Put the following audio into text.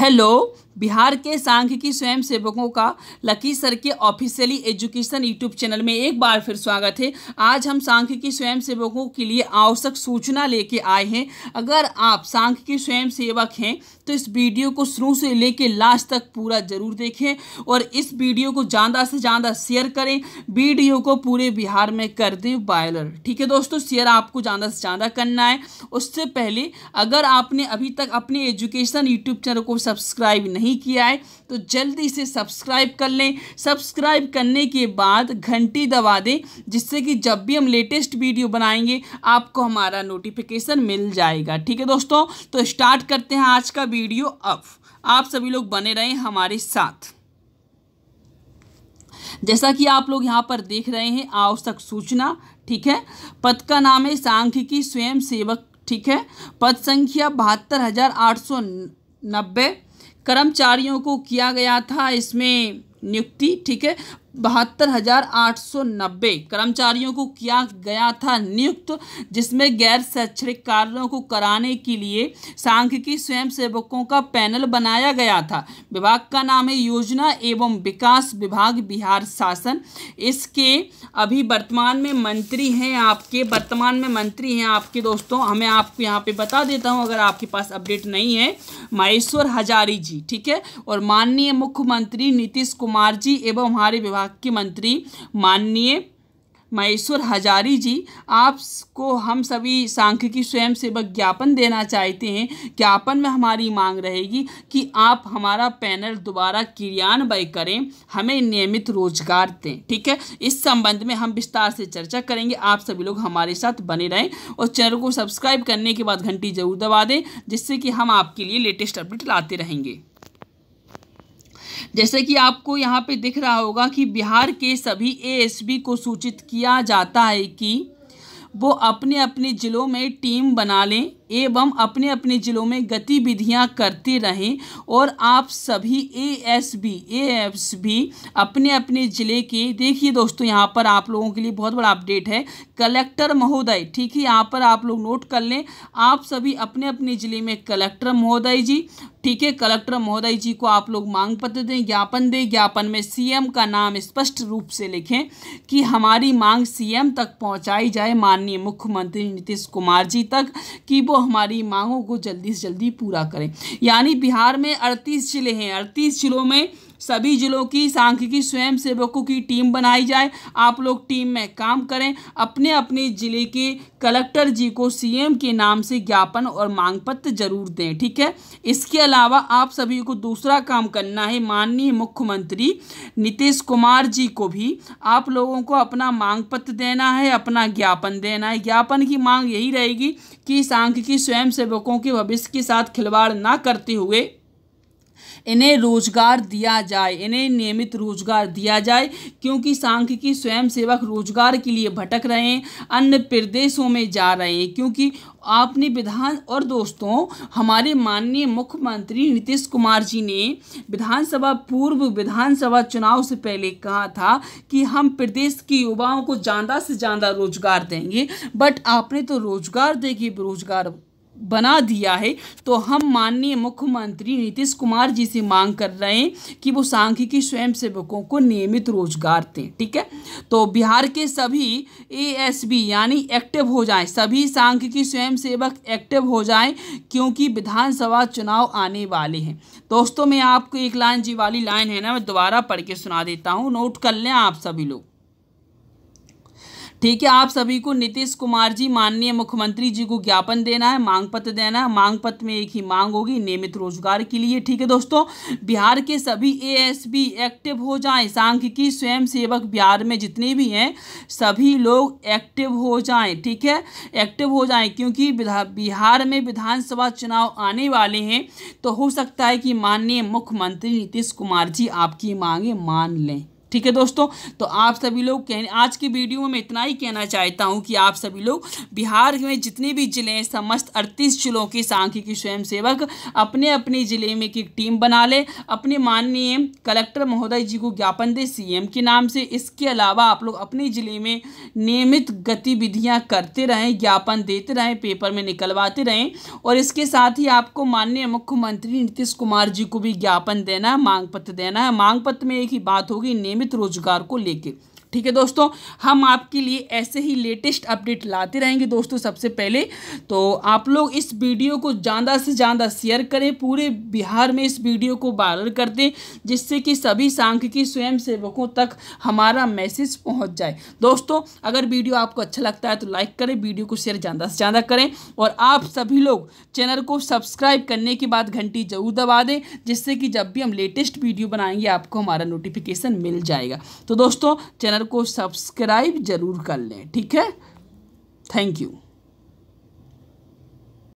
hello Bihar के सांख्यिकी स्वयं सेवकों का लकी सर के ऑफिशियली एजुकेशन यूट्यूब चैनल में एक बार फिर स्वागत है आज हम सांख्यिकी स्वयं सेवकों के लिए आवश्यक सूचना लेके आए हैं अगर आप सांख्यिकी स्वयं सेवक हैं तो इस वीडियो को शुरू से लेकर लास्ट तक पूरा जरूर देखें और इस वीडियो को ज़्यादा से ज़्यादा शेयर करें वीडियो को पूरे बिहार में कर दें वायरल ठीक है दोस्तों शेयर आपको ज़्यादा से ज़्यादा करना है उससे पहले अगर आपने अभी तक अपने एजुकेशन यूट्यूब चैनल को सब्सक्राइब नहीं किया है तो जल्दी इसे सब्सक्राइब कर लें सब्सक्राइब करने के बाद घंटी दबा दें जिससे कि जब भी हम लेटेस्ट वीडियो बनाएंगे आपको हमारा नोटिफिकेशन मिल जाएगा ठीक है दोस्तों तो स्टार्ट करते हैं आज का वीडियो वीडियो अप आप सभी लोग बने रहें हमारे साथ जैसा कि आप लोग यहाँ पर देख रहे हैं आवश्यक सूचना ठीक है पद का नाम है सांख्यिकी स्वयं सेवक ठीक है पद संख्या बहत्तर हजार आठ सौ नब्बे कर्मचारियों को किया गया था इसमें नियुक्ति ठीक है बहत्तर हजार आठ सौ नब्बे कर्मचारियों को किया गया था नियुक्त जिसमें गैर शैक्षणिक कार्यों को कराने के लिए सांख्यिकी स्वयं सेवकों का पैनल बनाया गया था विभाग का नाम है योजना एवं विकास विभाग बिहार शासन इसके अभी वर्तमान में मंत्री हैं आपके वर्तमान में मंत्री हैं आपके दोस्तों हमें आपको यहाँ पे बता देता हूँ अगर आपके पास अपडेट नहीं है माहेश्वर हजारी जी ठीक है और माननीय मुख्यमंत्री नीतीश कुमार जी एवं हमारे विभाग के मंत्री माननीय महेश्वर हजारी जी आपको हम सभी सांख्यिकी स्वयं सेवक ज्ञापन देना चाहते हैं ज्ञापन में हमारी मांग रहेगी कि आप हमारा पैनल दोबारा क्रियान्वय करें हमें नियमित रोजगार दें ठीक है इस संबंध में हम विस्तार से चर्चा करेंगे आप सभी लोग हमारे साथ बने रहें और चैनल को सब्सक्राइब करने के बाद घंटी जरूर दबा दें जिससे कि हम आपके लिए लेटेस्ट अपडेट लाते रहेंगे जैसे कि आपको यहाँ पे दिख रहा होगा कि बिहार के सभी एएसबी को सूचित किया जाता है कि वो अपने अपने ज़िलों में टीम बना लें एवं अपने अपने ज़िलों में गतिविधियां करते रहें और आप सभी A S B A S B अपने अपने ज़िले के देखिए दोस्तों यहाँ पर आप लोगों के लिए बहुत बड़ा अपडेट है कलेक्टर महोदय ठीक है यहाँ पर आप लोग नोट कर लें आप सभी अपने अपने ज़िले में कलेक्टर महोदय जी ठीक है कलेक्टर महोदय जी को आप लोग मांग पत्र दें ज्ञापन दें ज्ञापन में सीएम का नाम स्पष्ट रूप से लिखें कि हमारी मांग सीएम तक पहुंचाई जाए माननीय मुख्यमंत्री नीतीश कुमार जी तक कि वो हमारी मांगों को जल्दी से जल्दी पूरा करें यानी बिहार में अड़तीस ज़िले हैं अड़तीस ज़िलों में सभी जिलों की सांख्यिकी स्वयं सेवकों की टीम बनाई जाए आप लोग टीम में काम करें अपने अपने जिले के कलेक्टर जी को सीएम के नाम से ज्ञापन और मांग पत्र जरूर दें ठीक है इसके अलावा आप सभी को दूसरा काम करना है माननीय मुख्यमंत्री नीतीश कुमार जी को भी आप लोगों को अपना मांग पत्र देना है अपना ज्ञापन देना है ज्ञापन की मांग यही रहेगी कि सांख्यिकी सेवकों के भविष्य के साथ खिलवाड़ ना करते हुए इन्हें रोजगार दिया जाए इन्हें नियमित रोजगार दिया जाए क्योंकि सांख्यिकी स्वयं सेवक रोजगार के लिए भटक रहे हैं अन्य प्रदेशों में जा रहे हैं क्योंकि आपने विधान और दोस्तों हमारे माननीय मुख्यमंत्री नीतीश कुमार जी ने विधानसभा पूर्व विधानसभा चुनाव से पहले कहा था कि हम प्रदेश के युवाओं को ज़्यादा से ज़्यादा रोजगार देंगे बट आपने तो रोजगार देगी बेरोजगार बना दिया है तो हम माननीय मुख्यमंत्री नीतीश कुमार जी से मांग कर रहे हैं कि वो सांख्यिकी स्वयं सेवकों को नियमित रोजगार दें ठीक है तो बिहार के सभी ए एस बी यानी एक्टिव हो जाएं सभी सांख्यिकी स्वयं सेवक एक्टिव हो जाएं क्योंकि विधानसभा चुनाव आने वाले हैं दोस्तों मैं आपको एक लाइन जी वाली लाइन है ना मैं दोबारा पढ़ के सुना देता हूँ नोट कर लें आप सभी लोग ठीक है आप सभी को नीतीश कुमार जी माननीय मुख्यमंत्री जी को ज्ञापन देना है मांग पत्र देना है मांग पत्र में एक ही मांग होगी नियमित रोजगार के लिए ठीक है दोस्तों बिहार के सभी ए एक्टिव हो जाए सांख्यिकी स्वयं सेवक बिहार में जितने भी हैं सभी लोग एक्टिव हो जाए ठीक है एक्टिव हो जाए क्योंकि बिहार में विधानसभा चुनाव आने वाले हैं तो हो सकता है कि माननीय मुख्यमंत्री नीतीश कुमार जी आपकी मांगे मान लें ठीक है दोस्तों तो आप सभी लोग कह आज की वीडियो में मैं इतना ही कहना चाहता हूँ कि आप सभी लोग बिहार में जितने भी जिले हैं समस्त अड़तीस जिलों के सांख्यिकी स्वयं सेवक अपने अपने जिले में की टीम बना ले अपने माननीय कलेक्टर महोदय जी को ज्ञापन दे सीएम के नाम से इसके अलावा आप लोग अपने ज़िले में नियमित गतिविधियाँ करते रहें ज्ञापन देते रहें पेपर में निकलवाते रहें और इसके साथ ही आपको माननीय मुख्यमंत्री नीतीश कुमार जी को भी ज्ञापन देना है मांग पत्र देना है मांग पत्र में एक ही बात होगी नियमित रोजगार को लेकर ठीक है दोस्तों हम आपके लिए ऐसे ही लेटेस्ट अपडेट लाते रहेंगे दोस्तों सबसे पहले तो आप लोग इस वीडियो को ज़्यादा से ज़्यादा शेयर करें पूरे बिहार में इस वीडियो को वायरल कर दें जिससे कि सभी सांख्यिकी स्वयं सेवकों तक हमारा मैसेज पहुंच जाए दोस्तों अगर वीडियो आपको अच्छा लगता है तो लाइक करें वीडियो को शेयर ज़्यादा से ज़्यादा करें और आप सभी लोग चैनल को सब्सक्राइब करने के बाद घंटी जरूर दबा दें जिससे कि जब भी हम लेटेस्ट वीडियो बनाएंगे आपको हमारा नोटिफिकेशन मिल जाएगा तो दोस्तों चैनल चैनल को सब्सक्राइब जरूर कर लें ठीक है थैंक यू